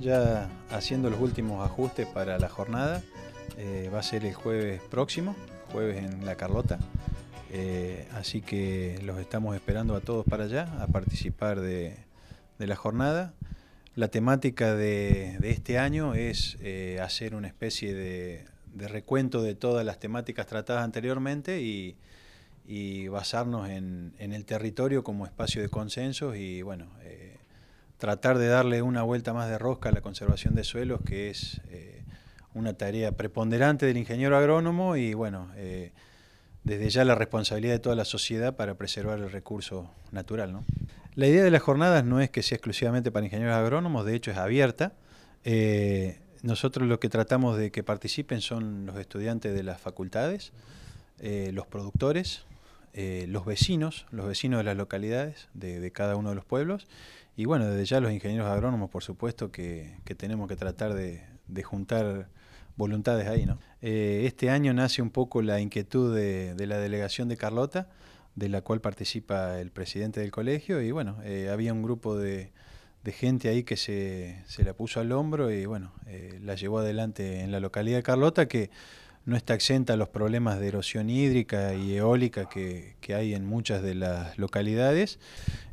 ya haciendo los últimos ajustes para la jornada. Eh, va a ser el jueves próximo, jueves en La Carlota. Eh, así que los estamos esperando a todos para allá, a participar de, la jornada. La temática de, este año es eh, hacer una especie de, recuento de todas las temáticas tratadas anteriormente y, basarnos en, el territorio como espacio de consenso y bueno, tratar de darle una vuelta más de rosca a la conservación de suelos, que es eh, una tarea preponderante del ingeniero agrónomo y bueno, eh, desde ya la responsabilidad de toda la sociedad para preservar el recurso natural. La idea de las jornadas no es que sea exclusivamente para ingenieros agrónomos, de hecho es abierta. Eh, nosotros lo que tratamos de que participen son los estudiantes de las facultades, los productores, eh, los vecinos, los vecinos de las localidades, de, cada uno de los pueblos, y bueno, desde ya los ingenieros agrónomos, por supuesto, que, tenemos que tratar de, juntar voluntades ahí, ¿no? Eh, este año nace un poco la inquietud de, la delegación de Carlota, de la cual participa el presidente del colegio, y bueno, eh, había un grupo de, gente ahí que se, la puso al hombro y bueno, la llevó adelante en la localidad de Carlota, que no está exenta a los problemas de erosión hídrica y eólica que, hay en muchas de las localidades.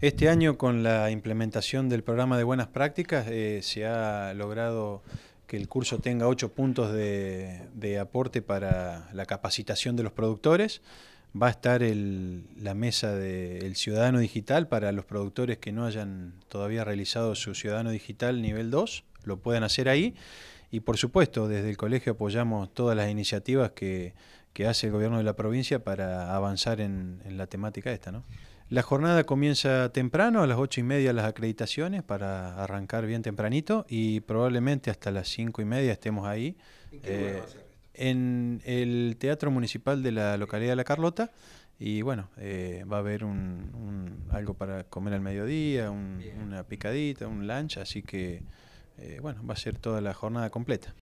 Este año con la implementación del programa de buenas prácticas eh, se ha logrado que el curso tenga ocho puntos de, aporte para la capacitación de los productores va a estar el, la mesa del ciudadano digital para los productores que no hayan todavía realizado su ciudadano digital nivel 2, lo pueden hacer ahí. Y por supuesto, desde el colegio apoyamos todas las iniciativas que, que hace el gobierno de la provincia para avanzar en, en la temática esta. ¿no? La jornada comienza temprano, a las ocho y media las acreditaciones para arrancar bien tempranito y probablemente hasta las cinco y media estemos ahí. ¿En, eh, el Teatro Municipal de la localidad de La Carlota y bueno, eh, va a haber un, algo para comer al mediodía, una picadita, un lunch, así que eh, bueno, va a ser toda la jornada completa.